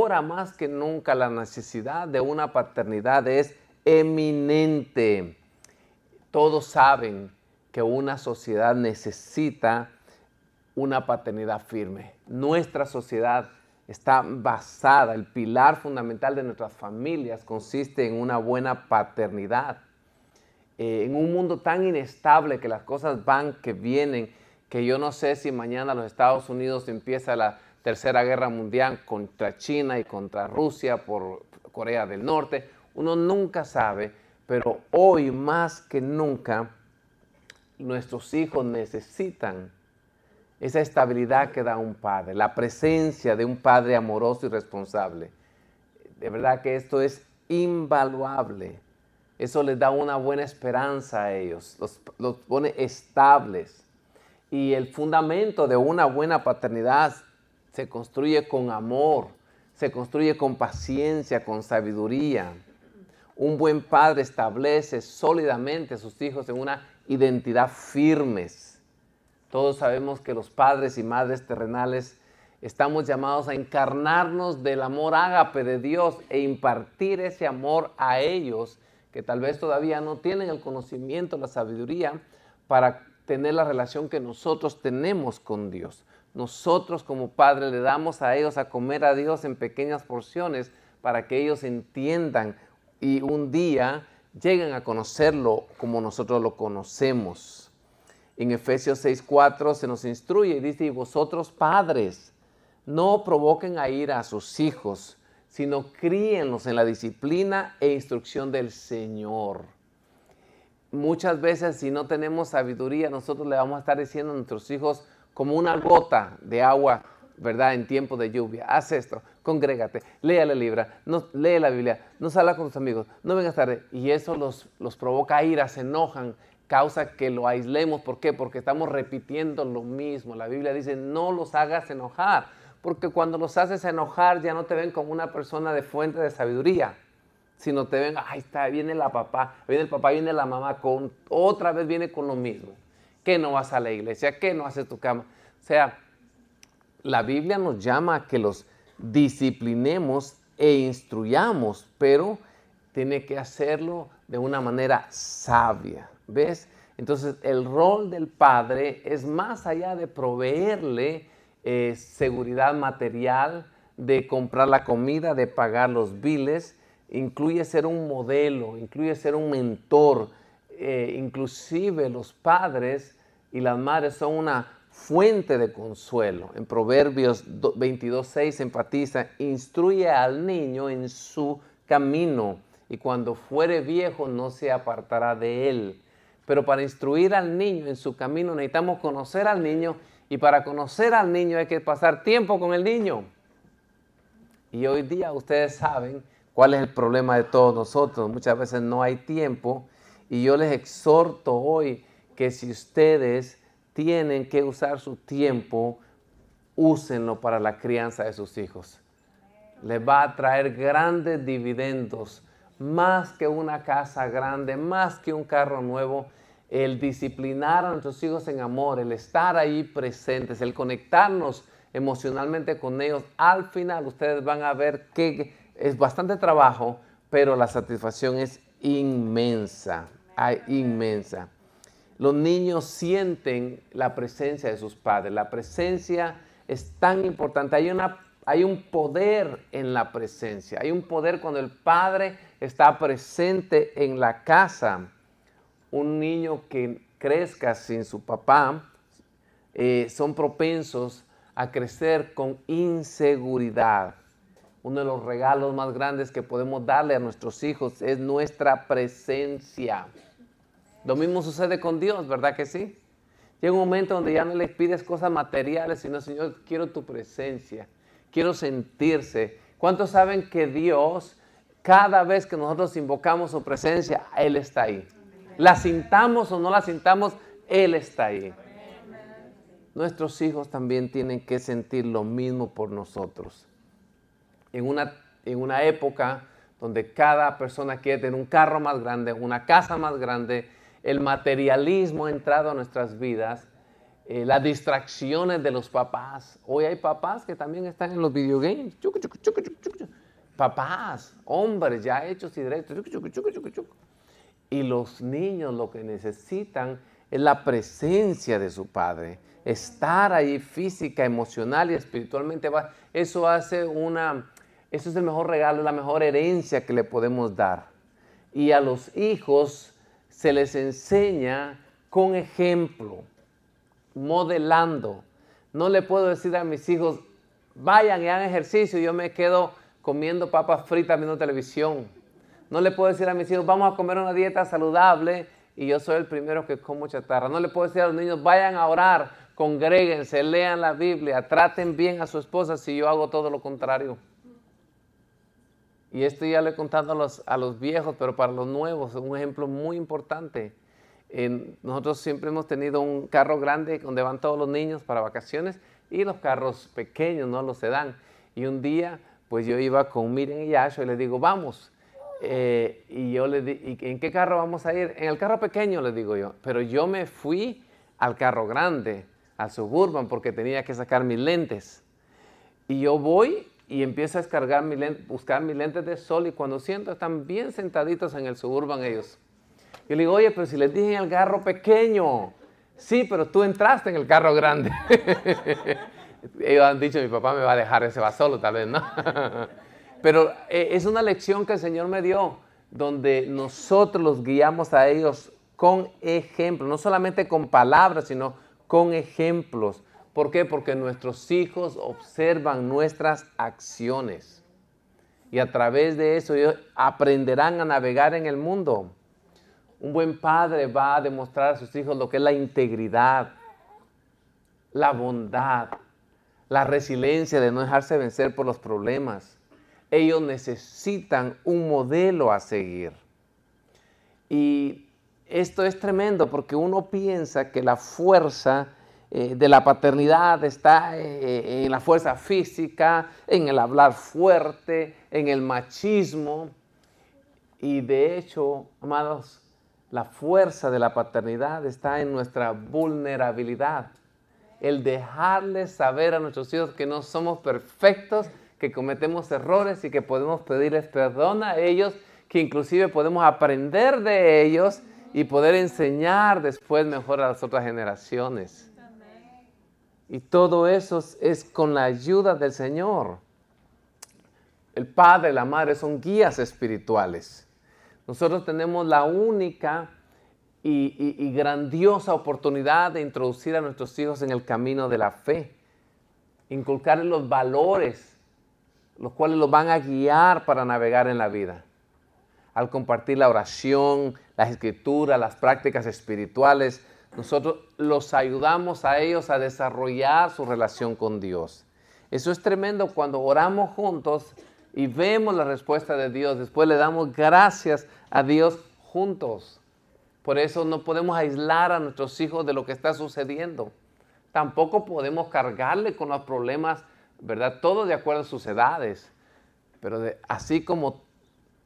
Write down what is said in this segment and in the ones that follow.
ahora más que nunca la necesidad de una paternidad es eminente. Todos saben que una sociedad necesita una paternidad firme. Nuestra sociedad está basada, el pilar fundamental de nuestras familias consiste en una buena paternidad. Eh, en un mundo tan inestable que las cosas van, que vienen, que yo no sé si mañana los Estados Unidos empieza la, Tercera Guerra Mundial contra China y contra Rusia por Corea del Norte. Uno nunca sabe, pero hoy más que nunca nuestros hijos necesitan esa estabilidad que da un padre, la presencia de un padre amoroso y responsable. De verdad que esto es invaluable. Eso les da una buena esperanza a ellos, los, pone estables. Y el fundamento de una buena paternidad se construye con amor, se construye con paciencia, con sabiduría. Un buen padre establece sólidamente a sus hijos en una identidad firmes. Todos sabemos que los padres y madres terrenales estamos llamados a encarnarnos del amor ágape de Dios e impartir ese amor a ellos que tal vez todavía no tienen el conocimiento, la sabiduría para tener la relación que nosotros tenemos con Dios. Nosotros como padres le damos a ellos a comer a Dios en pequeñas porciones para que ellos entiendan y un día lleguen a conocerlo como nosotros lo conocemos. En Efesios 6:4 se nos instruye y dice, y vosotros padres, no provoquen a ira a sus hijos, sino críenlos en la disciplina e instrucción del Señor. Muchas veces si no tenemos sabiduría, nosotros le vamos a estar diciendo a nuestros hijos, como una gota de agua, ¿verdad? En tiempo de lluvia. Haz esto, congrégate, lea la Libra, no, lee la Biblia, no salga con tus amigos, no vengas tarde. Y eso los, los provoca ira, se enojan, causa que lo aislemos. ¿Por qué? Porque estamos repitiendo lo mismo. La Biblia dice, no los hagas enojar, porque cuando los haces enojar ya no te ven como una persona de fuente de sabiduría, sino te ven, ahí está, viene la papá, viene el papá, viene la mamá, con, otra vez viene con lo mismo que no vas a la iglesia, que no haces tu cama. O sea, la Biblia nos llama a que los disciplinemos e instruyamos, pero tiene que hacerlo de una manera sabia. ¿Ves? Entonces el rol del padre es más allá de proveerle eh, seguridad material, de comprar la comida, de pagar los biles, incluye ser un modelo, incluye ser un mentor, eh, inclusive los padres y las madres son una fuente de consuelo. En Proverbios 22.6 enfatiza, instruye al niño en su camino y cuando fuere viejo no se apartará de él. Pero para instruir al niño en su camino necesitamos conocer al niño y para conocer al niño hay que pasar tiempo con el niño. Y hoy día ustedes saben cuál es el problema de todos nosotros. Muchas veces no hay tiempo y yo les exhorto hoy que si ustedes tienen que usar su tiempo, úsenlo para la crianza de sus hijos. Les va a traer grandes dividendos, más que una casa grande, más que un carro nuevo. El disciplinar a nuestros hijos en amor, el estar ahí presentes, el conectarnos emocionalmente con ellos, al final ustedes van a ver que es bastante trabajo, pero la satisfacción es inmensa inmensa. Los niños sienten la presencia de sus padres. La presencia es tan importante. Hay, una, hay un poder en la presencia. Hay un poder cuando el padre está presente en la casa. Un niño que crezca sin su papá eh, son propensos a crecer con inseguridad. Uno de los regalos más grandes que podemos darle a nuestros hijos es nuestra presencia. Lo mismo sucede con Dios, ¿verdad que sí? Llega un momento donde ya no le pides cosas materiales, sino Señor, quiero tu presencia, quiero sentirse. ¿Cuántos saben que Dios, cada vez que nosotros invocamos su presencia, Él está ahí? La sintamos o no la sintamos, Él está ahí. Nuestros hijos también tienen que sentir lo mismo por nosotros. En una, en una época donde cada persona quiere tener un carro más grande, una casa más grande, el materialismo ha entrado a nuestras vidas, eh, las distracciones de los papás. Hoy hay papás que también están en los videogames. papás, hombres ya hechos y derechos. Y los niños lo que necesitan es la presencia de su padre. Estar ahí física, emocional y espiritualmente. Eso hace una... Eso es el mejor regalo, la mejor herencia que le podemos dar. Y a los hijos se les enseña con ejemplo, modelando. No le puedo decir a mis hijos, vayan y hagan ejercicio, yo me quedo comiendo papas fritas viendo televisión. No le puedo decir a mis hijos, vamos a comer una dieta saludable y yo soy el primero que como chatarra. No le puedo decir a los niños, vayan a orar, congréguense, lean la Biblia, traten bien a su esposa si yo hago todo lo contrario. Y esto ya lo he contado a los, a los viejos, pero para los nuevos es un ejemplo muy importante. en nosotros siempre hemos tenido un carro grande donde van todos los niños para vacaciones y los carros pequeños, no los se dan Y un día, pues yo iba con Miren y Yasho y les digo, vamos. Eh, y yo le digo ¿en qué carro vamos a ir? En el carro pequeño, le digo yo. Pero yo me fui al carro grande, al suburban, porque tenía que sacar mis lentes. Y yo voy y empieza a descargar mi lente, buscar mis lentes de sol y cuando siento están bien sentaditos en el suburban ellos. Yo le digo, oye, pero si les dije en el carro pequeño. Sí, pero tú entraste en el carro grande. ellos han dicho, mi papá me va a dejar, ese va solo tal vez, ¿no? pero eh, es una lección que el Señor me dio, donde nosotros los guiamos a ellos con ejemplo, no solamente con palabras, sino con ejemplos. ¿Por qué? Porque nuestros hijos observan nuestras acciones. Y a través de eso ellos aprenderán a navegar en el mundo. Un buen padre va a demostrar a sus hijos lo que es la integridad, la bondad, la resiliencia de no dejarse vencer por los problemas. Ellos necesitan un modelo a seguir. Y esto es tremendo porque uno piensa que la fuerza eh, de la paternidad está eh, eh, en la fuerza física, en el hablar fuerte, en el machismo. Y de hecho, amados, la fuerza de la paternidad está en nuestra vulnerabilidad. El dejarles saber a nuestros hijos que no somos perfectos, que cometemos errores y que podemos pedirles perdón a ellos, que inclusive podemos aprender de ellos y poder enseñar después mejor a las otras generaciones. Y todo eso es con la ayuda del Señor. El Padre, la Madre son guías espirituales. Nosotros tenemos la única y, grandiosa oportunidad de introducir a nuestros hijos en el camino de la fe, inculcarles los valores, los cuales los van a guiar para navegar en la vida. Al compartir la oración, las escrituras, las prácticas espirituales, nosotros los ayudamos a ellos a desarrollar su relación con Dios. Eso es tremendo cuando oramos juntos y vemos la respuesta de Dios. Después le damos gracias a Dios juntos. Por eso no podemos aislar a nuestros hijos de lo que está sucediendo. Tampoco podemos cargarle con los problemas, ¿verdad? Todo de acuerdo a sus edades. Pero así como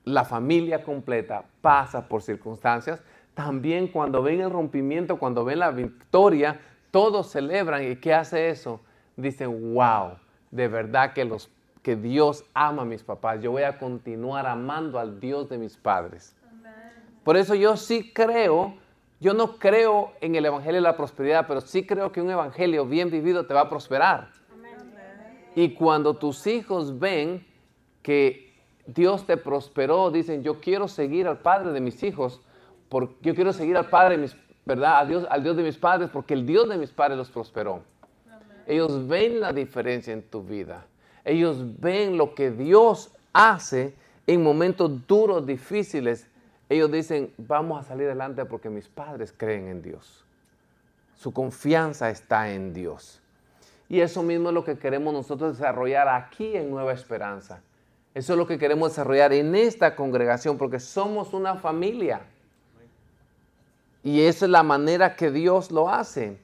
la familia completa pasa por circunstancias, también cuando ven el rompimiento, cuando ven la victoria, todos celebran. ¿Y qué hace eso? Dicen, wow, de verdad que, los, que Dios ama a mis papás. Yo voy a continuar amando al Dios de mis padres. Por eso yo sí creo, yo no creo en el Evangelio de la Prosperidad, pero sí creo que un Evangelio bien vivido te va a prosperar. Y cuando tus hijos ven que Dios te prosperó, dicen, yo quiero seguir al Padre de mis hijos, porque yo quiero seguir al Padre, mis, ¿verdad? A Dios, al Dios de mis padres, porque el Dios de mis padres los prosperó. Ellos ven la diferencia en tu vida. Ellos ven lo que Dios hace en momentos duros, difíciles. Ellos dicen, vamos a salir adelante porque mis padres creen en Dios. Su confianza está en Dios. Y eso mismo es lo que queremos nosotros desarrollar aquí en Nueva Esperanza. Eso es lo que queremos desarrollar en esta congregación porque somos una familia y esa es la manera que Dios lo hace.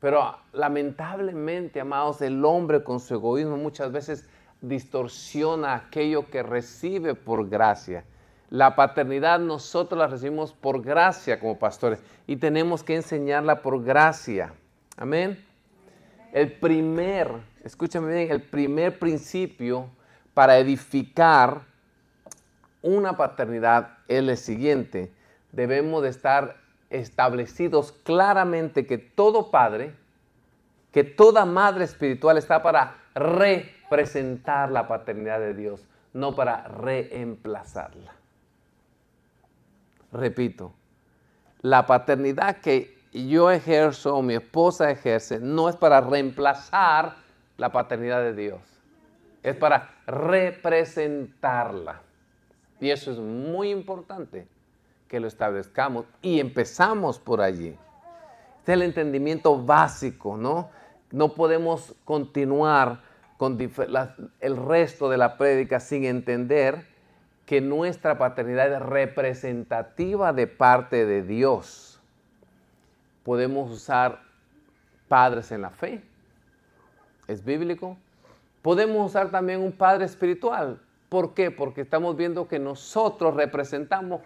Pero lamentablemente, amados, el hombre con su egoísmo muchas veces distorsiona aquello que recibe por gracia. La paternidad nosotros la recibimos por gracia como pastores y tenemos que enseñarla por gracia. Amén. El primer, escúchame bien, el primer principio para edificar una paternidad es el siguiente. Debemos de estar establecidos claramente que todo padre, que toda madre espiritual está para representar la paternidad de Dios, no para reemplazarla. Repito, la paternidad que yo ejerzo o mi esposa ejerce no es para reemplazar la paternidad de Dios, es para representarla. Y eso es muy importante que lo establezcamos y empezamos por allí. Este es el entendimiento básico, ¿no? No podemos continuar con el resto de la prédica sin entender que nuestra paternidad es representativa de parte de Dios. Podemos usar padres en la fe, es bíblico. Podemos usar también un padre espiritual. ¿Por qué? Porque estamos viendo que nosotros representamos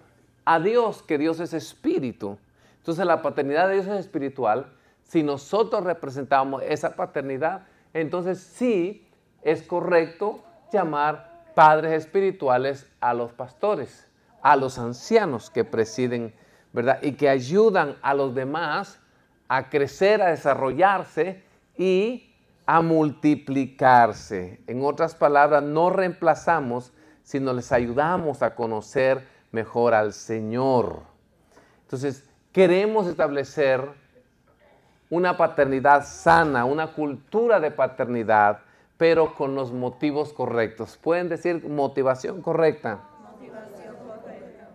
a Dios, que Dios es espíritu. Entonces la paternidad de Dios es espiritual. Si nosotros representamos esa paternidad, entonces sí es correcto llamar padres espirituales a los pastores, a los ancianos que presiden, ¿verdad? Y que ayudan a los demás a crecer, a desarrollarse y a multiplicarse. En otras palabras, no reemplazamos, sino les ayudamos a conocer mejor al Señor. Entonces, queremos establecer una paternidad sana, una cultura de paternidad, pero con los motivos correctos. Pueden decir motivación correcta. Motivación correcta.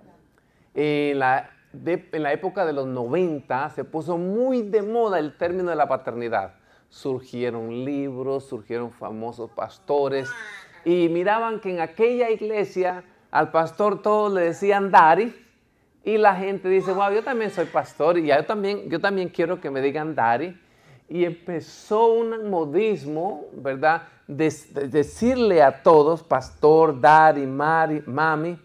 En, la, en la época de los 90 se puso muy de moda el término de la paternidad. Surgieron libros, surgieron famosos pastores y miraban que en aquella iglesia al pastor todos le decían Dari y la gente dice, wow, yo también soy pastor y yo también, yo también quiero que me digan Dari. Y empezó un modismo, ¿verdad? decirle a todos, pastor, Dari, Mari, Mami.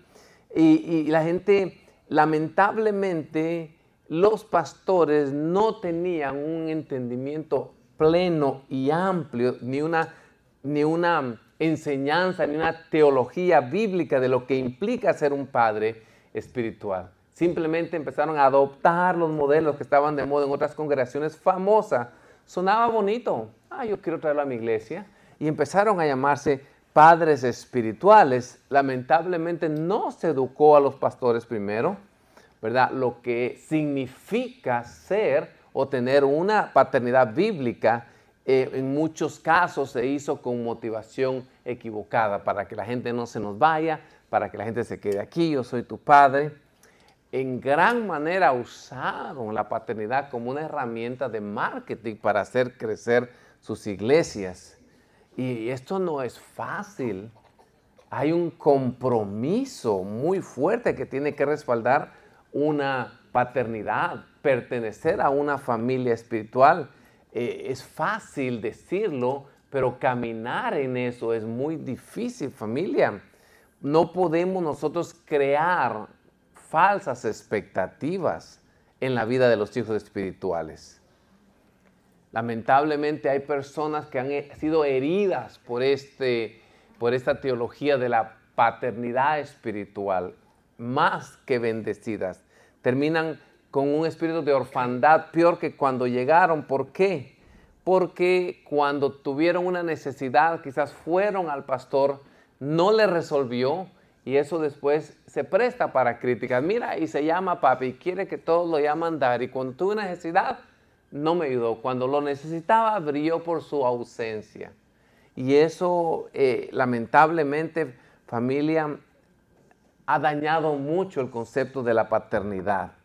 Y, y la gente, lamentablemente, los pastores no tenían un entendimiento pleno y amplio, ni una, ni una enseñanza ni una teología bíblica de lo que implica ser un padre espiritual. Simplemente empezaron a adoptar los modelos que estaban de moda en otras congregaciones famosas. Sonaba bonito. Ah, yo quiero traerlo a mi iglesia. Y empezaron a llamarse padres espirituales. Lamentablemente no se educó a los pastores primero, ¿verdad? Lo que significa ser o tener una paternidad bíblica eh, en muchos casos se hizo con motivación equivocada, para que la gente no se nos vaya, para que la gente se quede aquí, yo soy tu padre. En gran manera usaron la paternidad como una herramienta de marketing para hacer crecer sus iglesias. Y esto no es fácil. Hay un compromiso muy fuerte que tiene que respaldar una paternidad, pertenecer a una familia espiritual eh, es fácil decirlo, pero caminar en eso es muy difícil, familia. No podemos nosotros crear falsas expectativas en la vida de los hijos espirituales. Lamentablemente hay personas que han eh, sido heridas por, este, por esta teología de la paternidad espiritual, más que bendecidas. Terminan con un espíritu de orfandad peor que cuando llegaron. ¿Por qué? Porque cuando tuvieron una necesidad, quizás fueron al pastor, no le resolvió y eso después se presta para críticas. Mira, y se llama papi, y quiere que todos lo llaman dar. Y cuando tuve necesidad, no me ayudó. Cuando lo necesitaba, brilló por su ausencia. Y eso, eh, lamentablemente, familia, ha dañado mucho el concepto de la paternidad.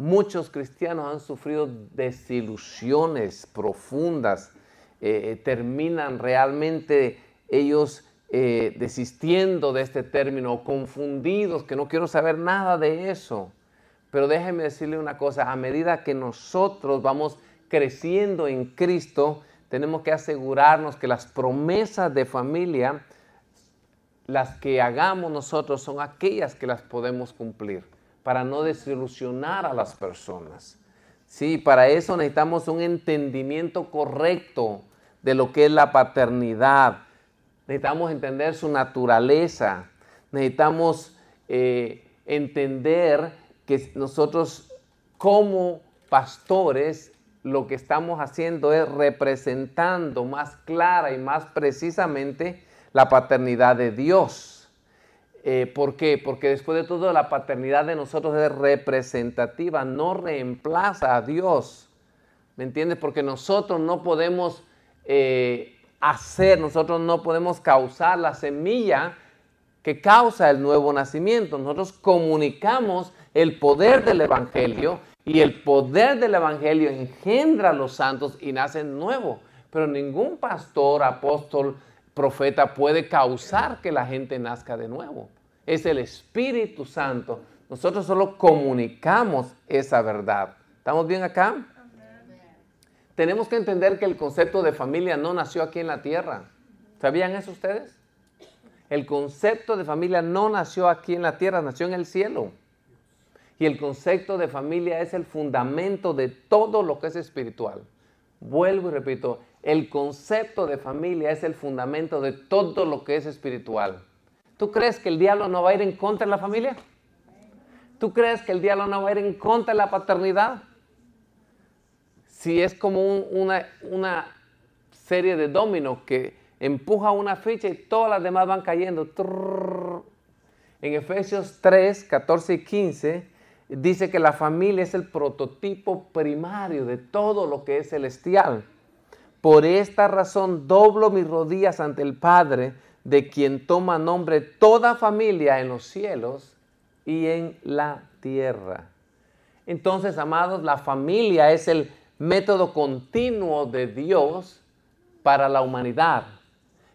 Muchos cristianos han sufrido desilusiones profundas, eh, eh, terminan realmente ellos eh, desistiendo de este término, confundidos, que no quiero saber nada de eso. Pero déjeme decirle una cosa, a medida que nosotros vamos creciendo en Cristo, tenemos que asegurarnos que las promesas de familia, las que hagamos nosotros, son aquellas que las podemos cumplir para no desilusionar a las personas. Sí, para eso necesitamos un entendimiento correcto de lo que es la paternidad. Necesitamos entender su naturaleza. Necesitamos eh, entender que nosotros como pastores lo que estamos haciendo es representando más clara y más precisamente la paternidad de Dios. Eh, ¿Por qué? Porque después de todo la paternidad de nosotros es representativa, no reemplaza a Dios. ¿Me entiendes? Porque nosotros no podemos eh, hacer, nosotros no podemos causar la semilla que causa el nuevo nacimiento. Nosotros comunicamos el poder del Evangelio y el poder del Evangelio engendra a los santos y nace nuevo. Pero ningún pastor, apóstol, profeta puede causar que la gente nazca de nuevo es el Espíritu Santo. Nosotros solo comunicamos esa verdad. ¿Estamos bien acá? Tenemos que entender que el concepto de familia no nació aquí en la tierra. ¿Sabían eso ustedes? El concepto de familia no nació aquí en la tierra, nació en el cielo. Y el concepto de familia es el fundamento de todo lo que es espiritual. Vuelvo y repito, el concepto de familia es el fundamento de todo lo que es espiritual. ¿Tú crees que el diablo no va a ir en contra de la familia? ¿Tú crees que el diablo no va a ir en contra de la paternidad? Si es como una, serie de dominos que empuja una ficha y todas las demás van cayendo. En Efesios 3, 14 y 15 dice que la familia es el prototipo primario de todo lo que es celestial. Por esta razón doblo mis rodillas ante el Padre de quien toma nombre toda familia en los cielos y en la tierra. Entonces, amados, la familia es el método continuo de Dios para la humanidad.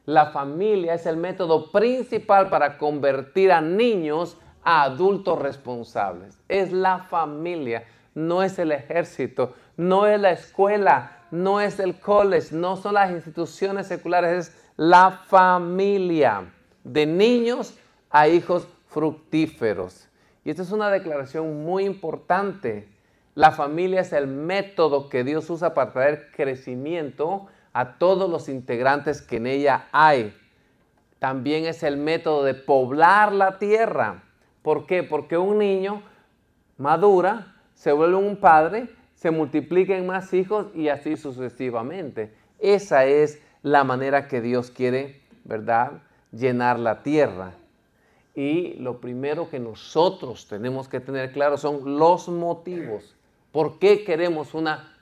La familia es el método principal para convertir a niños a adultos responsables. Es la familia, no es el ejército, no es la escuela, no es el college, no son las instituciones seculares, es la familia, de niños a hijos fructíferos. Y esta es una declaración muy importante. La familia es el método que Dios usa para traer crecimiento a todos los integrantes que en ella hay. También es el método de poblar la tierra. ¿Por qué? Porque un niño madura, se vuelve un padre, se multiplica en más hijos y así sucesivamente. Esa es la manera que Dios quiere, ¿verdad?, llenar la tierra. Y lo primero que nosotros tenemos que tener claro son los motivos. ¿Por qué queremos una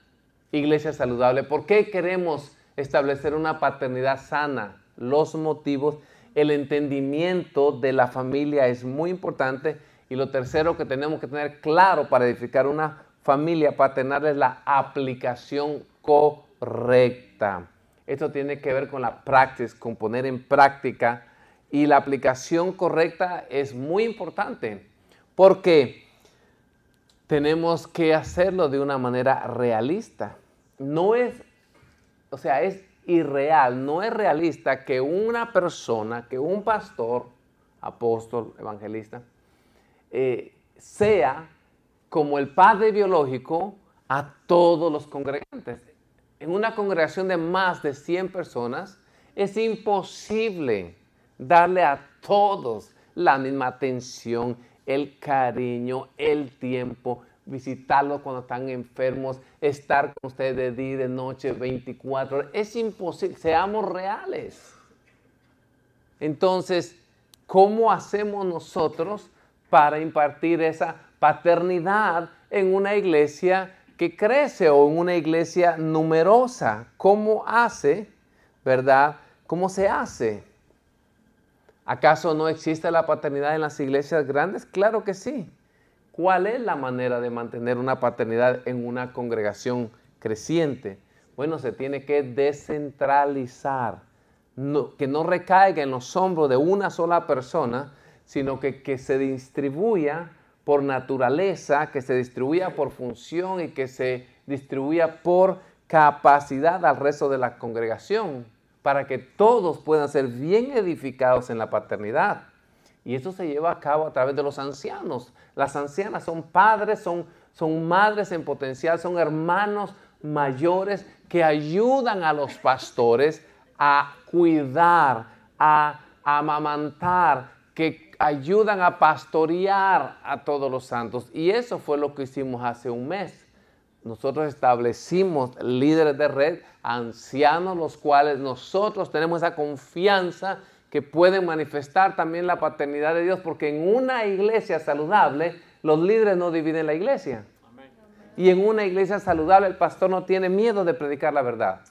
iglesia saludable? ¿Por qué queremos establecer una paternidad sana? Los motivos, el entendimiento de la familia es muy importante. Y lo tercero que tenemos que tener claro para edificar una familia paternal es la aplicación correcta. Esto tiene que ver con la práctica, con poner en práctica. Y la aplicación correcta es muy importante porque tenemos que hacerlo de una manera realista. No es, o sea, es irreal, no es realista que una persona, que un pastor, apóstol, evangelista, eh, sea como el padre biológico a todos los congregantes en una congregación de más de 100 personas, es imposible darle a todos la misma atención, el cariño, el tiempo, visitarlos cuando están enfermos, estar con ustedes de día de noche, 24 horas. Es imposible, seamos reales. Entonces, ¿cómo hacemos nosotros para impartir esa paternidad en una iglesia que crece o en una iglesia numerosa. ¿Cómo hace, verdad? ¿Cómo se hace? ¿Acaso no existe la paternidad en las iglesias grandes? Claro que sí. ¿Cuál es la manera de mantener una paternidad en una congregación creciente? Bueno, se tiene que descentralizar, que no recaiga en los hombros de una sola persona, sino que, que se distribuya por naturaleza, que se distribuía por función y que se distribuía por capacidad al resto de la congregación, para que todos puedan ser bien edificados en la paternidad. Y eso se lleva a cabo a través de los ancianos. Las ancianas son padres, son, son madres en potencial, son hermanos mayores que ayudan a los pastores a cuidar, a, a amamantar, que ayudan a pastorear a todos los santos. Y eso fue lo que hicimos hace un mes. Nosotros establecimos líderes de red, ancianos, los cuales nosotros tenemos esa confianza que pueden manifestar también la paternidad de Dios, porque en una iglesia saludable, los líderes no dividen la iglesia. Y en una iglesia saludable, el pastor no tiene miedo de predicar la verdad.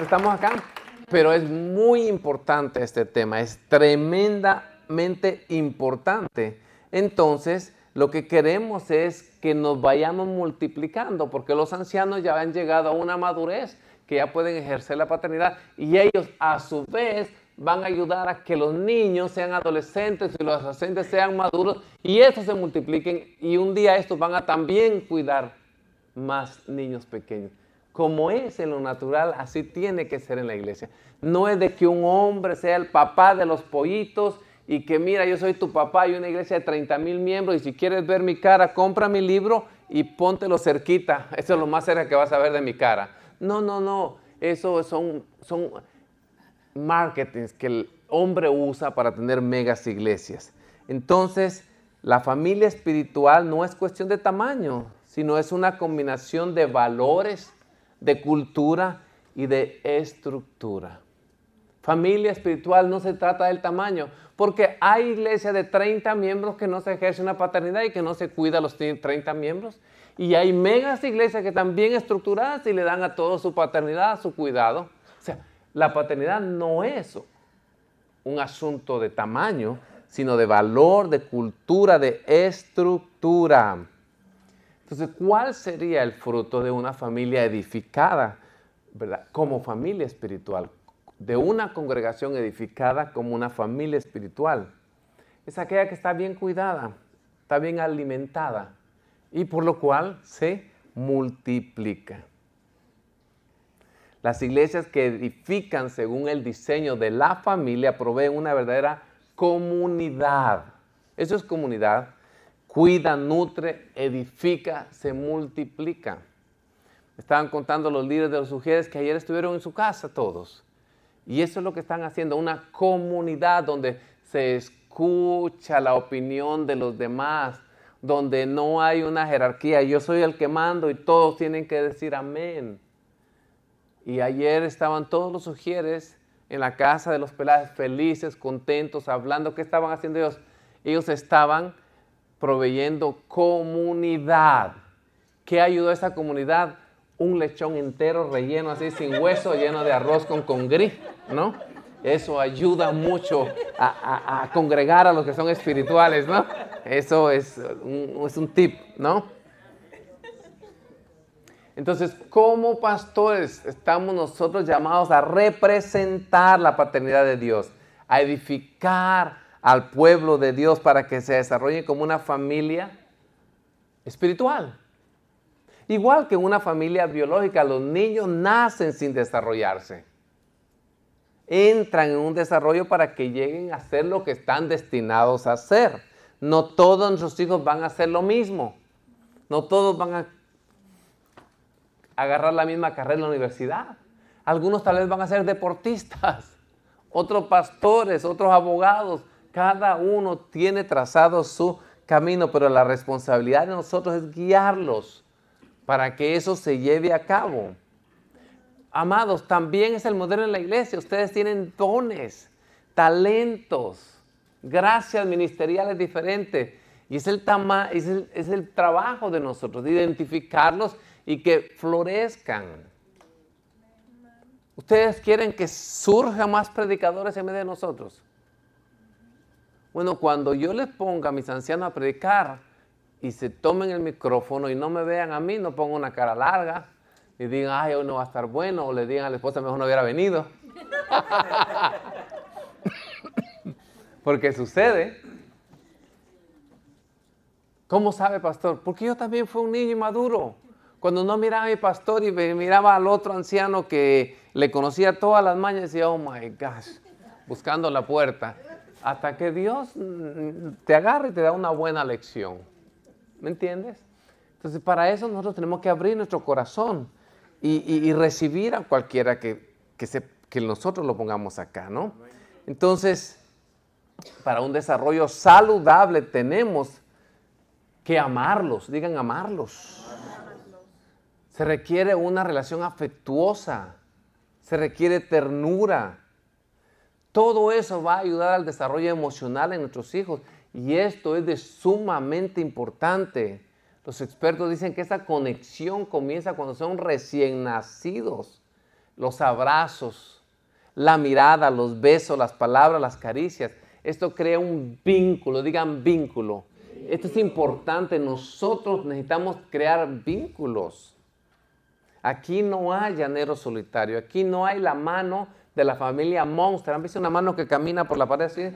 Estamos acá. Pero es muy importante este tema, es tremendamente importante. Entonces, lo que queremos es que nos vayamos multiplicando, porque los ancianos ya han llegado a una madurez, que ya pueden ejercer la paternidad, y ellos a su vez van a ayudar a que los niños sean adolescentes y los adolescentes sean maduros, y estos se multipliquen, y un día estos van a también cuidar más niños pequeños como es en lo natural, así tiene que ser en la iglesia. No es de que un hombre sea el papá de los pollitos y que mira, yo soy tu papá y una iglesia de 30 mil miembros y si quieres ver mi cara, compra mi libro y póntelo cerquita. Eso es lo más cerca que vas a ver de mi cara. No, no, no. Eso son, son marketings que el hombre usa para tener megas iglesias. Entonces, la familia espiritual no es cuestión de tamaño, sino es una combinación de valores de cultura y de estructura. Familia espiritual no se trata del tamaño, porque hay iglesias de 30 miembros que no se ejerce una paternidad y que no se cuida a los 30 miembros. Y hay megas iglesias que están bien estructuradas y le dan a todos su paternidad, su cuidado. O sea, la paternidad no es un asunto de tamaño, sino de valor, de cultura, de estructura. Entonces, ¿cuál sería el fruto de una familia edificada, ¿verdad? Como familia espiritual, de una congregación edificada como una familia espiritual. Es aquella que está bien cuidada, está bien alimentada y por lo cual se multiplica. Las iglesias que edifican según el diseño de la familia proveen una verdadera comunidad. Eso es comunidad cuida, nutre, edifica, se multiplica. Estaban contando los líderes de los sugieres que ayer estuvieron en su casa todos. Y eso es lo que están haciendo, una comunidad donde se escucha la opinión de los demás, donde no hay una jerarquía. Yo soy el que mando y todos tienen que decir amén. Y ayer estaban todos los sugieres en la casa de los pelajes, felices, contentos, hablando. ¿Qué estaban haciendo ellos? Ellos estaban proveyendo comunidad. ¿Qué ayudó a esa comunidad? Un lechón entero relleno así sin hueso, lleno de arroz con congrí, ¿no? Eso ayuda mucho a, congregar a los que son espirituales, ¿no? Eso es un, es un tip, ¿no? Entonces, como pastores estamos nosotros llamados a representar la paternidad de Dios, a edificar al pueblo de Dios para que se desarrolle como una familia espiritual. Igual que una familia biológica, los niños nacen sin desarrollarse. Entran en un desarrollo para que lleguen a ser lo que están destinados a ser. No todos nuestros hijos van a hacer lo mismo. No todos van a agarrar la misma carrera en la universidad. Algunos tal vez van a ser deportistas, otros pastores, otros abogados, cada uno tiene trazado su camino, pero la responsabilidad de nosotros es guiarlos para que eso se lleve a cabo. Amados, también es el modelo en la iglesia. Ustedes tienen dones, talentos, gracias ministeriales diferentes. Y es el, es el, trabajo de nosotros, identificarlos y que florezcan. Ustedes quieren que surjan más predicadores en medio de nosotros. Bueno, cuando yo les ponga a mis ancianos a predicar y se tomen el micrófono y no me vean a mí, no pongo una cara larga y digan, ay, hoy no va a estar bueno, o le digan a la esposa, mejor no hubiera venido. Porque sucede. ¿Cómo sabe, pastor? Porque yo también fui un niño inmaduro. Cuando no miraba a mi pastor y miraba al otro anciano que le conocía todas las mañas, decía, oh my gosh, buscando la puerta hasta que Dios mm, mm, te agarre y te da una buena lección. ¿Me entiendes? Entonces, para eso nosotros tenemos que abrir nuestro corazón y, recibir a cualquiera que, que nosotros lo pongamos acá, ¿no? Entonces, para un desarrollo saludable tenemos que amarlos, digan amarlos. Se requiere una relación afectuosa, se requiere ternura, todo eso va a ayudar al desarrollo emocional en nuestros hijos y esto es de sumamente importante. Los expertos dicen que esa conexión comienza cuando son recién nacidos. Los abrazos, la mirada, los besos, las palabras, las caricias. Esto crea un vínculo, digan vínculo. Esto es importante, nosotros necesitamos crear vínculos. Aquí no hay llanero solitario, aquí no hay la mano de la familia Monster. ¿Han visto una mano que camina por la pared así?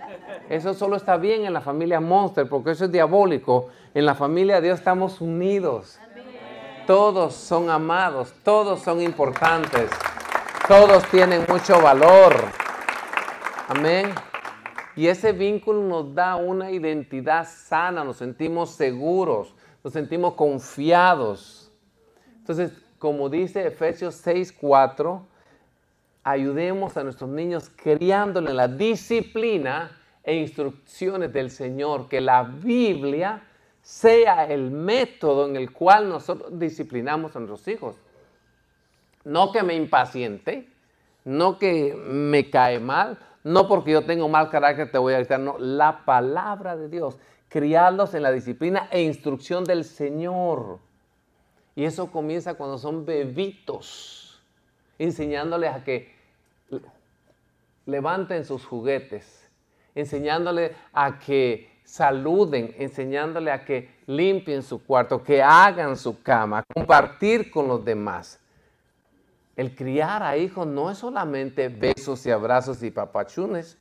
Eso solo está bien en la familia Monster, porque eso es diabólico. En la familia de Dios estamos unidos. Todos son amados, todos son importantes, todos tienen mucho valor. Amén. Y ese vínculo nos da una identidad sana, nos sentimos seguros, nos sentimos confiados. Entonces, como dice Efesios 6, 4, ayudemos a nuestros niños criándolos en la disciplina e instrucciones del Señor, que la Biblia sea el método en el cual nosotros disciplinamos a nuestros hijos. No que me impaciente, no que me cae mal, no porque yo tengo mal carácter te voy a gritar, no, la palabra de Dios, criarlos en la disciplina e instrucción del Señor. Y eso comienza cuando son bebitos, enseñándoles a que levanten sus juguetes, enseñándole a que saluden, enseñándole a que limpien su cuarto, que hagan su cama, compartir con los demás. El criar a hijos no es solamente besos y abrazos y papachunes,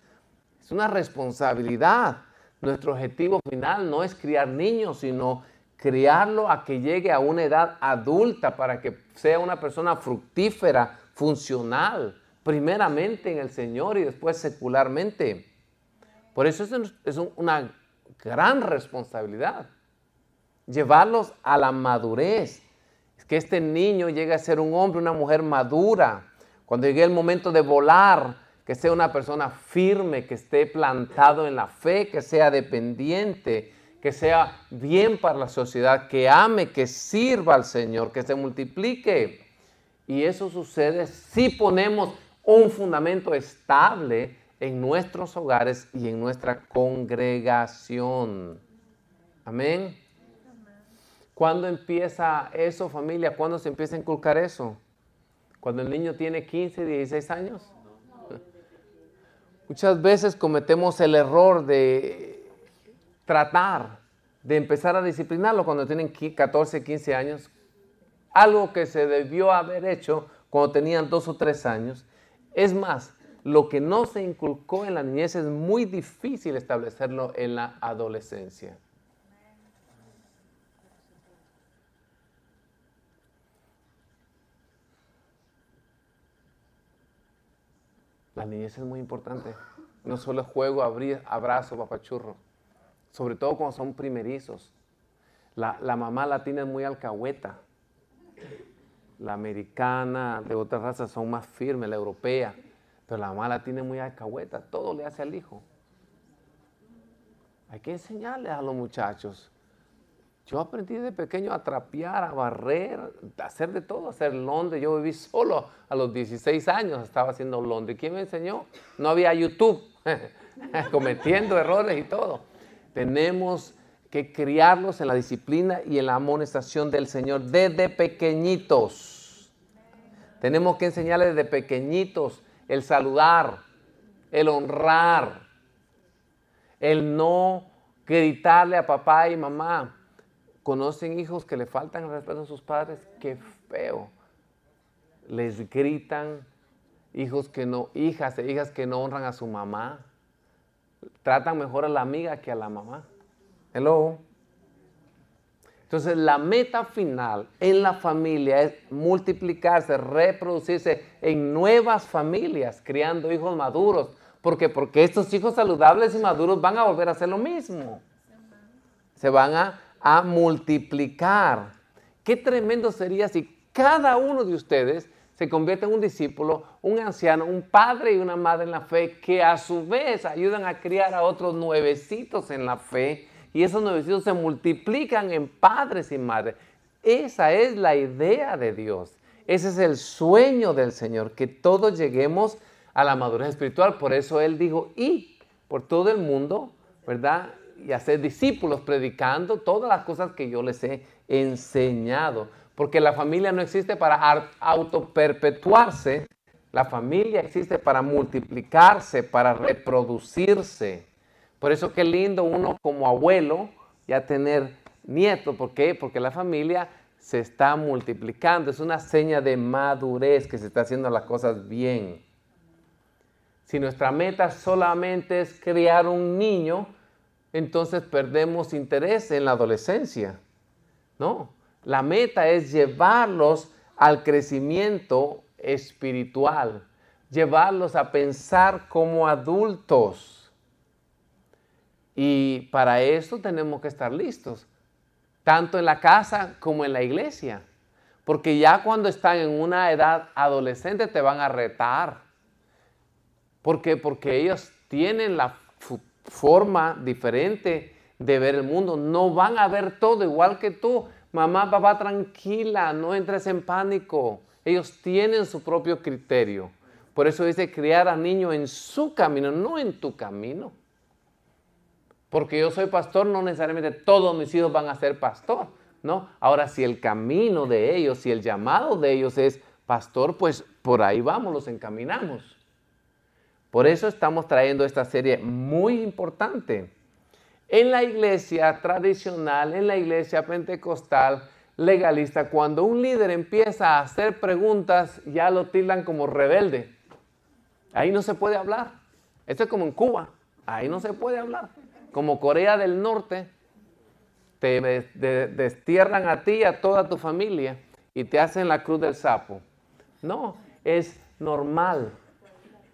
es una responsabilidad. Nuestro objetivo final no es criar niños, sino criarlo a que llegue a una edad adulta para que sea una persona fructífera, funcional, primeramente en el Señor y después secularmente. Por eso es una gran responsabilidad llevarlos a la madurez. que este niño llegue a ser un hombre, una mujer madura. Cuando llegue el momento de volar, que sea una persona firme, que esté plantado en la fe, que sea dependiente, que sea bien para la sociedad, que ame, que sirva al Señor, que se multiplique. Y eso sucede si ponemos un fundamento estable en nuestros hogares y en nuestra congregación. Amén. ¿Cuándo empieza eso, familia? ¿Cuándo se empieza a inculcar eso? ¿Cuando el niño tiene 15, 16 años? Muchas veces cometemos el error de tratar de empezar a disciplinarlo cuando tienen 14, 15 años. Algo que se debió haber hecho cuando tenían 2 o 3 años es más, lo que no se inculcó en la niñez es muy difícil establecerlo en la adolescencia. La niñez es muy importante. No solo juego, abrir, abrazo, papachurro. Sobre todo cuando son primerizos. La, la mamá la tiene muy alcahueta la americana, de otras razas son más firmes, la europea, pero la mala tiene muy alcahueta, todo le hace al hijo. Hay que enseñarles a los muchachos. Yo aprendí de pequeño a trapear, a barrer, a hacer de todo, a hacer Londres. Yo viví solo a los 16 años, estaba haciendo Londres. ¿Quién me enseñó? No había YouTube, cometiendo errores y todo. Tenemos que criarlos en la disciplina y en la amonestación del Señor desde pequeñitos. Tenemos que enseñarles desde pequeñitos el saludar, el honrar, el no gritarle a papá y mamá. Conocen hijos que le faltan el respeto a sus padres, qué feo. Les gritan hijos que no, hijas e hijas que no honran a su mamá. Tratan mejor a la amiga que a la mamá. Hello. Entonces la meta final en la familia es multiplicarse, reproducirse en nuevas familias, criando hijos maduros. ¿Por qué? Porque estos hijos saludables y maduros van a volver a hacer lo mismo. Se van a, a multiplicar. Qué tremendo sería si cada uno de ustedes se convierte en un discípulo, un anciano, un padre y una madre en la fe, que a su vez ayudan a criar a otros nuevecitos en la fe y esos hijos se multiplican en padres y madres. Esa es la idea de Dios. Ese es el sueño del Señor, que todos lleguemos a la madurez espiritual. Por eso Él dijo, y por todo el mundo, ¿verdad? Y hacer discípulos, predicando todas las cosas que yo les he enseñado. Porque la familia no existe para autoperpetuarse, la familia existe para multiplicarse, para reproducirse. Por eso qué lindo uno como abuelo ya tener nieto, ¿Por qué? Porque la familia se está multiplicando. Es una seña de madurez que se está haciendo las cosas bien. Si nuestra meta solamente es criar un niño, entonces perdemos interés en la adolescencia. No, la meta es llevarlos al crecimiento espiritual, llevarlos a pensar como adultos. Y para eso tenemos que estar listos, tanto en la casa como en la iglesia. Porque ya cuando están en una edad adolescente te van a retar. ¿Por qué? Porque ellos tienen la forma diferente de ver el mundo. No van a ver todo igual que tú. Mamá, papá, tranquila, no entres en pánico. Ellos tienen su propio criterio. Por eso dice criar a niños en su camino, no en tu camino. Porque yo soy pastor, no necesariamente todos mis hijos van a ser pastor, ¿no? Ahora, si el camino de ellos, si el llamado de ellos es pastor, pues por ahí vamos, los encaminamos. Por eso estamos trayendo esta serie muy importante. En la iglesia tradicional, en la iglesia pentecostal, legalista, cuando un líder empieza a hacer preguntas, ya lo tildan como rebelde. Ahí no se puede hablar. Esto es como en Cuba. Ahí no se puede hablar como Corea del Norte, te destierran a ti y a toda tu familia y te hacen la cruz del sapo. No, es normal,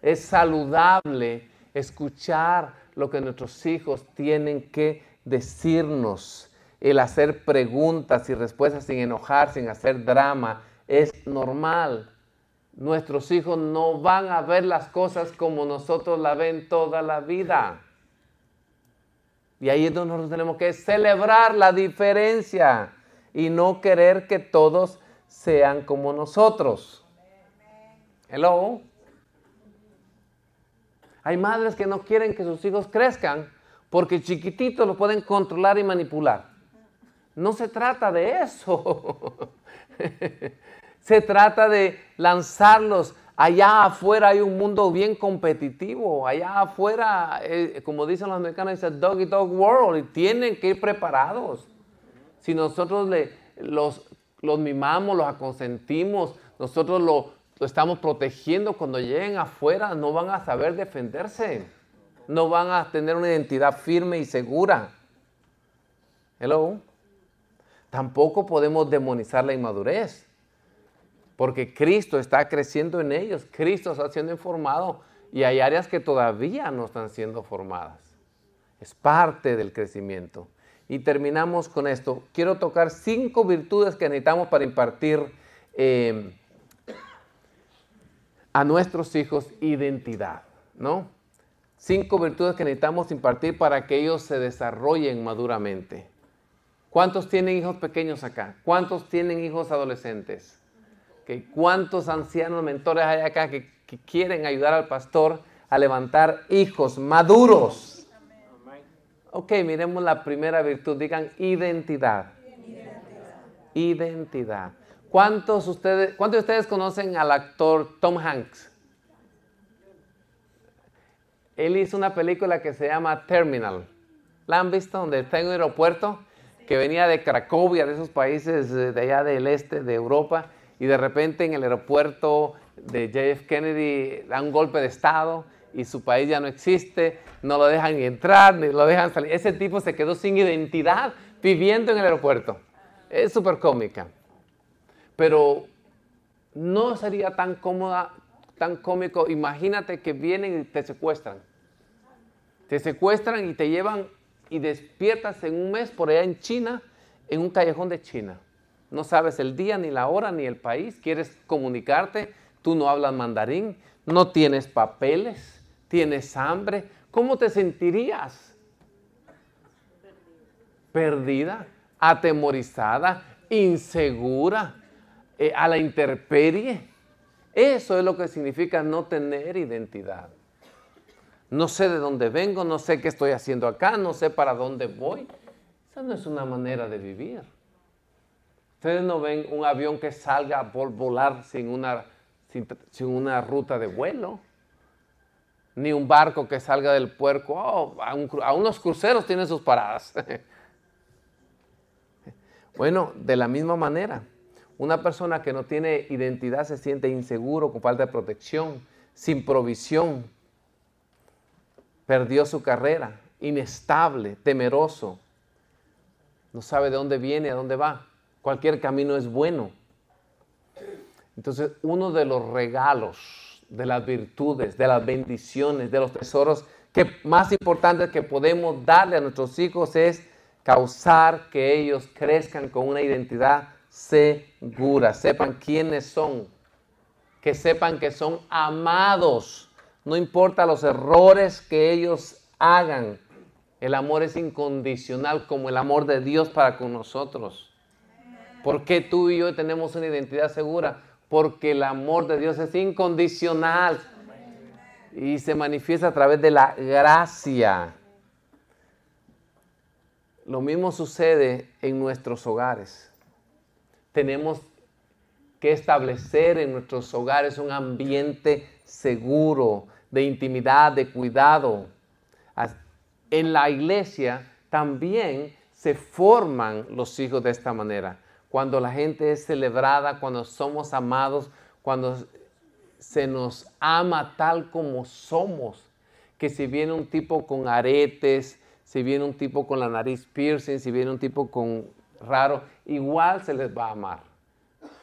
es saludable escuchar lo que nuestros hijos tienen que decirnos, el hacer preguntas y respuestas sin enojar, sin hacer drama, es normal. Nuestros hijos no van a ver las cosas como nosotros la ven toda la vida. Y ahí es donde nosotros tenemos que celebrar la diferencia y no querer que todos sean como nosotros. Hello. Hay madres que no quieren que sus hijos crezcan porque chiquititos los pueden controlar y manipular. No se trata de eso. se trata de lanzarlos Allá afuera hay un mundo bien competitivo. Allá afuera, eh, como dicen los americanos, es doggy dog world. Y tienen que ir preparados. Si nosotros le, los, mimamos, los aconsentimos, nosotros lo, estamos protegiendo, cuando lleguen afuera no van a saber defenderse. No van a tener una identidad firme y segura. Hello. Tampoco podemos demonizar la inmadurez porque Cristo está creciendo en ellos, Cristo está siendo formado y hay áreas que todavía no están siendo formadas. Es parte del crecimiento. Y terminamos con esto. Quiero tocar cinco virtudes que necesitamos para impartir em, a nuestros hijos identidad, ¿no? Cinco virtudes que necesitamos impartir para que ellos se desarrollen maduramente. ¿Cuántos tienen hijos pequeños acá? ¿Cuántos tienen hijos adolescentes? que cuántos ancianos mentores hay acá que, quieren ayudar al pastor a levantar hijos maduros. Ok, miremos la primera virtud, digan identidad. Identidad. ¿Cuántos, ustedes, ¿Cuántos de ustedes conocen al actor Tom Hanks? Él hizo una película que se llama Terminal. ¿La han visto? Donde está en un aeropuerto que venía de Cracovia, de esos países eh, de allá del este de Europa, y de repente en el aeropuerto de JF Kennedy da un golpe de Estado y su país ya no existe, no lo dejan entrar, ni lo dejan salir. Ese tipo se quedó sin identidad viviendo en el aeropuerto. Es súper cómica. Pero no sería tan cómoda, tan cómico. Imagínate que vienen y te secuestran. Te secuestran y te llevan y despiertas en un mes por allá en China, en un callejón de China no sabes el día, ni la hora, ni el país, quieres comunicarte, tú no hablas mandarín, no tienes papeles, tienes hambre, ¿cómo te sentirías? Perdida, atemorizada, insegura, eh, a la intemperie. Eso es lo que significa no tener identidad. No sé de dónde vengo, no sé qué estoy haciendo acá, no sé para dónde voy. Esa no es una manera de vivir. Ustedes no ven un avión que salga a volar sin una, sin, una ruta de vuelo, ni un barco que salga del puerco. Oh, a, a unos cruceros tienen sus paradas. bueno, de la misma manera, una persona que no tiene identidad se siente inseguro, con falta de protección, sin provisión, perdió su carrera, inestable, temeroso, no sabe de dónde viene, a dónde va. Cualquier camino es bueno. Entonces, uno de los regalos, de las virtudes, de las bendiciones, de los tesoros que más importantes que podemos darle a nuestros hijos es causar que ellos crezcan con una identidad segura, sepan quiénes son, que sepan que son amados, no importa los errores que ellos hagan, el amor es incondicional como el amor de Dios para con nosotros. ¿Por qué tú y yo tenemos una identidad segura? Porque el amor de Dios es incondicional y se manifiesta a través de la gracia. Lo mismo sucede en nuestros hogares. Tenemos que establecer en nuestros hogares un ambiente seguro, de intimidad, de cuidado. En la iglesia también se forman los hijos de esta manera cuando la gente es celebrada, cuando somos amados, cuando se nos ama tal como somos. Que si viene un tipo con aretes, si viene un tipo con la nariz piercing, si viene un tipo con raro, igual se les va a amar.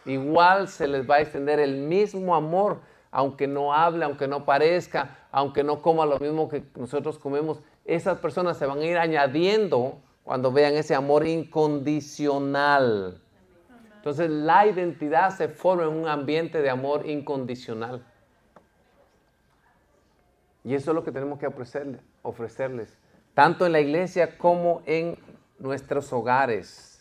Igual se les va a extender el mismo amor, aunque no hable, aunque no parezca, aunque no coma lo mismo que nosotros comemos. Esas personas se van a ir añadiendo cuando vean ese amor incondicional. Entonces la identidad se forma en un ambiente de amor incondicional. Y eso es lo que tenemos que ofrecerles, ofrecerles tanto en la iglesia como en nuestros hogares.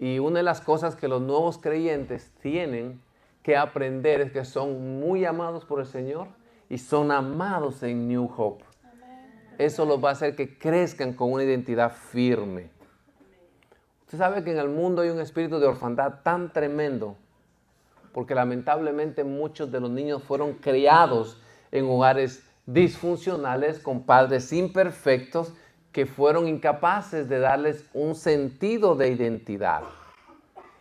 Y una de las cosas que los nuevos creyentes tienen que aprender es que son muy amados por el Señor y son amados en New Hope. Eso los va a hacer que crezcan con una identidad firme. Usted sabe que en el mundo hay un espíritu de orfandad tan tremendo, porque lamentablemente muchos de los niños fueron criados en hogares disfuncionales, con padres imperfectos, que fueron incapaces de darles un sentido de identidad.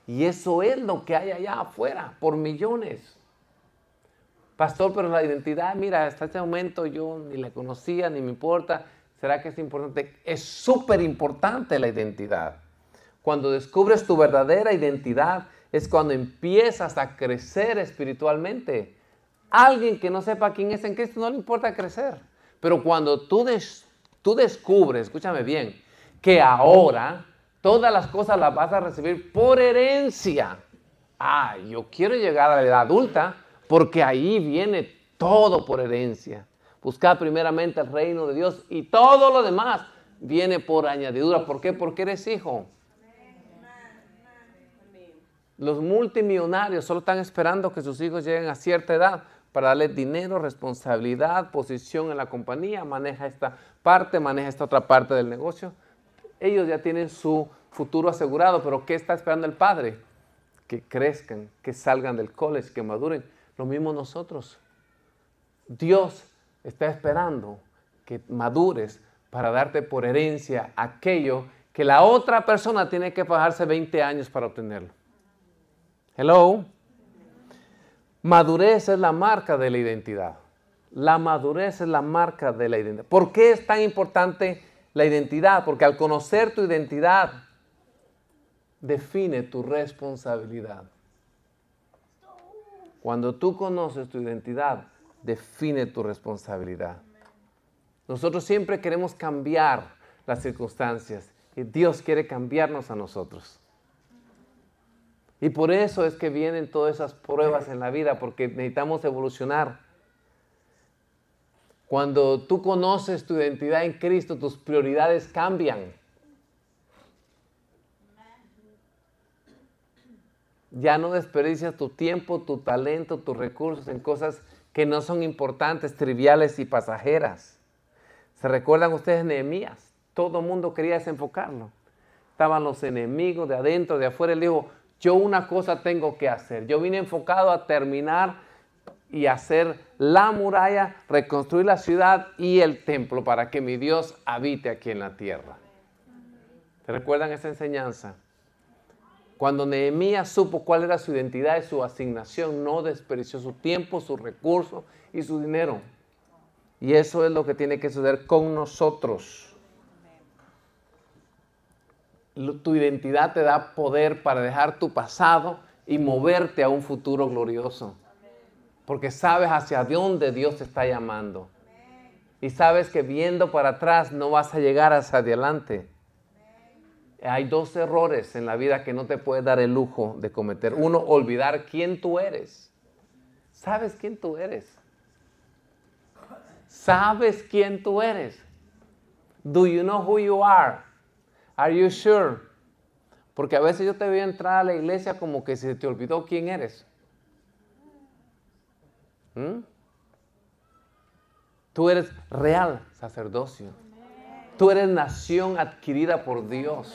Y eso es lo que hay allá afuera, por millones. Pastor, pero la identidad, mira, hasta este momento yo ni la conocía, ni me importa. ¿Será que es importante? Es súper importante la identidad. Cuando descubres tu verdadera identidad es cuando empiezas a crecer espiritualmente. Alguien que no sepa quién es en Cristo no le importa crecer. Pero cuando tú, tú descubres, escúchame bien, que ahora todas las cosas las vas a recibir por herencia. Ah, yo quiero llegar a la edad adulta porque ahí viene todo por herencia. Buscar primeramente el reino de Dios y todo lo demás viene por añadidura. ¿Por qué? Porque eres hijo. Los multimillonarios solo están esperando que sus hijos lleguen a cierta edad para darle dinero, responsabilidad, posición en la compañía, maneja esta parte, maneja esta otra parte del negocio. Ellos ya tienen su futuro asegurado, pero ¿qué está esperando el padre? Que crezcan, que salgan del college, que maduren. Lo mismo nosotros. Dios está esperando que madures para darte por herencia aquello que la otra persona tiene que pagarse 20 años para obtenerlo. Hello. Madurez es la marca de la identidad. La madurez es la marca de la identidad. ¿Por qué es tan importante la identidad? Porque al conocer tu identidad, define tu responsabilidad. Cuando tú conoces tu identidad, define tu responsabilidad. Nosotros siempre queremos cambiar las circunstancias y Dios quiere cambiarnos a nosotros. Y por eso es que vienen todas esas pruebas en la vida, porque necesitamos evolucionar. Cuando tú conoces tu identidad en Cristo, tus prioridades cambian. Ya no desperdicias tu tiempo, tu talento, tus recursos en cosas que no son importantes, triviales y pasajeras. ¿Se recuerdan ustedes Nehemías? Todo el mundo quería desenfocarlo. Estaban los enemigos de adentro, de afuera. El dijo, yo una cosa tengo que hacer. Yo vine enfocado a terminar y hacer la muralla, reconstruir la ciudad y el templo para que mi Dios habite aquí en la tierra. ¿Te recuerdan esa enseñanza? Cuando Nehemías supo cuál era su identidad y su asignación, no desperdició su tiempo, sus recursos y su dinero. Y eso es lo que tiene que suceder con nosotros tu identidad te da poder para dejar tu pasado y moverte a un futuro glorioso. Porque sabes hacia dónde Dios te está llamando. Y sabes que viendo para atrás no vas a llegar hacia adelante. Hay dos errores en la vida que no te puedes dar el lujo de cometer. Uno, olvidar quién tú eres. ¿Sabes quién tú eres? ¿Sabes quién tú eres? Do you know who you are? Are you sure? Porque a veces yo te veo entrar a la iglesia como que se te olvidó quién eres. ¿Mm? Tú eres real sacerdocio. Tú eres nación adquirida por Dios.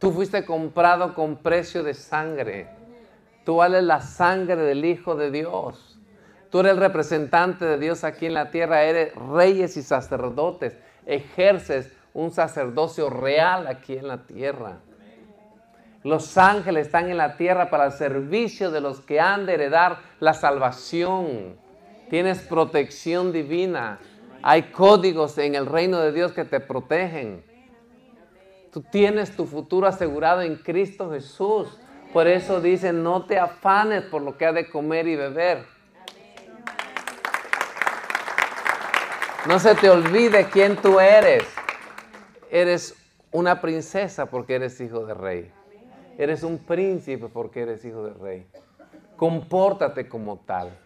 Tú fuiste comprado con precio de sangre. Tú vales la sangre del Hijo de Dios. Tú eres el representante de Dios aquí en la tierra. Eres reyes y sacerdotes. Ejerces un sacerdocio real aquí en la tierra. Los ángeles están en la tierra para el servicio de los que han de heredar la salvación. Tienes protección divina. Hay códigos en el reino de Dios que te protegen. Tú tienes tu futuro asegurado en Cristo Jesús. Por eso dice, no te afanes por lo que ha de comer y beber. No se te olvide quién tú eres eres una princesa porque eres hijo de rey. Eres un príncipe porque eres hijo de rey. Compórtate como tal.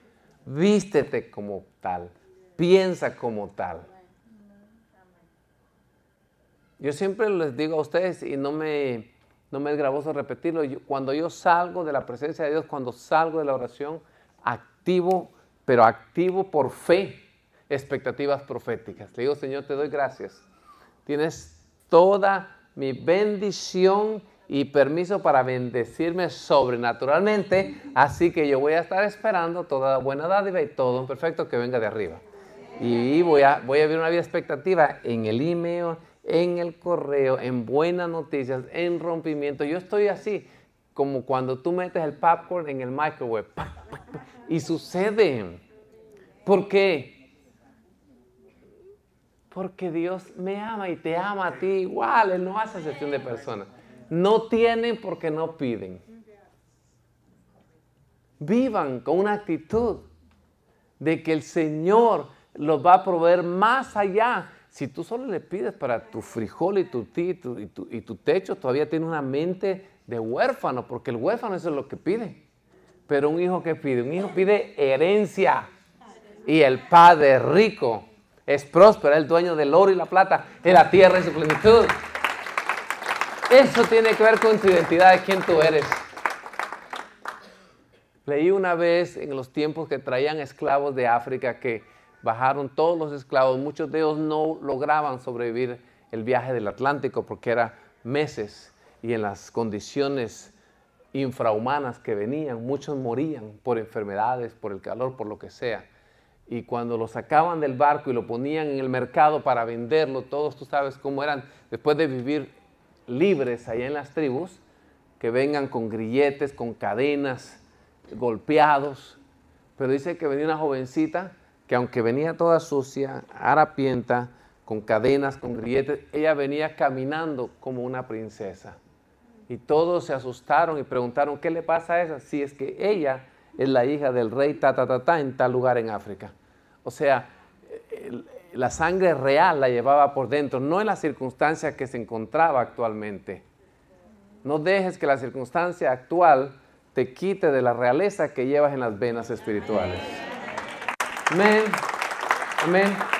Vístete como tal. Piensa como tal. Yo siempre les digo a ustedes y no me, me es gravoso repetirlo. cuando yo salgo de la presencia de Dios, cuando salgo de la oración, activo, pero activo por fe, expectativas proféticas. Le digo, Señor, te doy gracias Tienes toda mi bendición y permiso para bendecirme sobrenaturalmente. Así que yo voy a estar esperando toda buena dádiva y todo perfecto que venga de arriba. Y voy a, voy a vivir una vida expectativa en el email, en el correo, en buenas noticias, en rompimiento. Yo estoy así, como cuando tú metes el popcorn en el microwave. Y sucede. ¿Por qué? Porque Dios me ama y te ama a ti igual. Él no hace excepción de personas. No tienen porque no piden. Vivan con una actitud de que el Señor los va a proveer más allá. Si tú solo le pides para tu frijol y tu, techo, todavía tiene una mente de huérfano, porque el huérfano eso es lo que pide. Pero un hijo que pide, un hijo pide herencia. Y el padre rico es próspero, el dueño del oro y la plata, de la tierra y su plenitud. Eso tiene que ver con tu identidad, de quién tú eres. Leí una vez en los tiempos que traían esclavos de África que bajaron todos los esclavos, muchos de ellos no lograban sobrevivir el viaje del Atlántico porque era meses y en las condiciones infrahumanas que venían, muchos morían por enfermedades, por el calor, por lo que sea y cuando lo sacaban del barco y lo ponían en el mercado para venderlo, todos tú sabes cómo eran, después de vivir libres allá en las tribus, que vengan con grilletes, con cadenas, golpeados. Pero dice que venía una jovencita que aunque venía toda sucia, harapienta, con cadenas, con grilletes, ella venía caminando como una princesa. Y todos se asustaron y preguntaron, ¿qué le pasa a esa? Si es que ella es la hija del rey ta, ta, ta, ta en tal lugar en África. O sea, la sangre real la llevaba por dentro, no en la circunstancia que se encontraba actualmente. No dejes que la circunstancia actual te quite de la realeza que llevas en las venas espirituales. Amén. Amén.